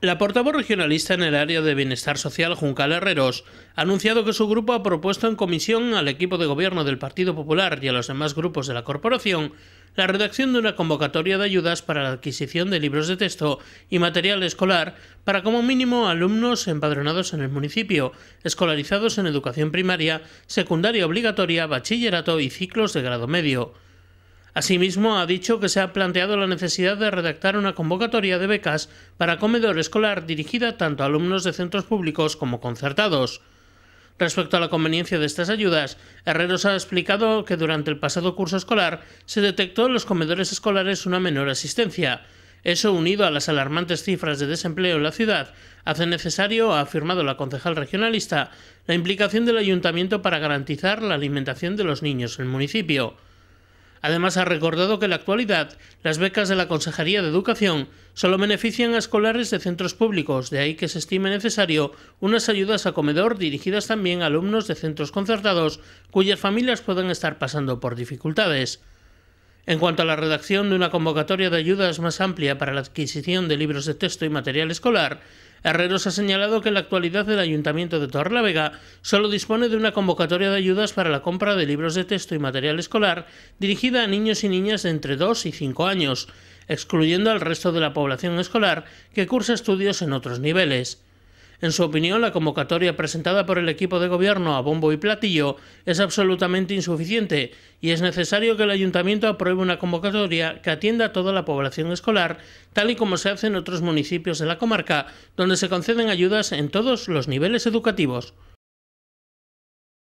La portavoz regionalista en el área de bienestar social, Juncal Herreros, ha anunciado que su grupo ha propuesto en comisión al equipo de gobierno del Partido Popular y a los demás grupos de la corporación la redacción de una convocatoria de ayudas para la adquisición de libros de texto y material escolar para como mínimo alumnos empadronados en el municipio, escolarizados en educación primaria, secundaria obligatoria, bachillerato y ciclos de grado medio. Asimismo, ha dicho que se ha planteado la necesidad de redactar una convocatoria de becas para comedor escolar dirigida tanto a alumnos de centros públicos como concertados. Respecto a la conveniencia de estas ayudas, Herreros ha explicado que durante el pasado curso escolar se detectó en los comedores escolares una menor asistencia. Eso, unido a las alarmantes cifras de desempleo en la ciudad, hace necesario, ha afirmado la concejal regionalista, la implicación del ayuntamiento para garantizar la alimentación de los niños en el municipio. Además, ha recordado que en la actualidad las becas de la Consejería de Educación solo benefician a escolares de centros públicos, de ahí que se estime necesario unas ayudas a comedor dirigidas también a alumnos de centros concertados cuyas familias puedan estar pasando por dificultades. En cuanto a la redacción de una convocatoria de ayudas más amplia para la adquisición de libros de texto y material escolar, Herreros ha señalado que en la actualidad el Ayuntamiento de Torrelavega solo dispone de una convocatoria de ayudas para la compra de libros de texto y material escolar dirigida a niños y niñas de entre 2 y 5 años, excluyendo al resto de la población escolar que cursa estudios en otros niveles. En su opinión, la convocatoria presentada por el equipo de gobierno a bombo y platillo es absolutamente insuficiente y es necesario que el ayuntamiento apruebe una convocatoria que atienda a toda la población escolar, tal y como se hace en otros municipios de la comarca, donde se conceden ayudas en todos los niveles educativos.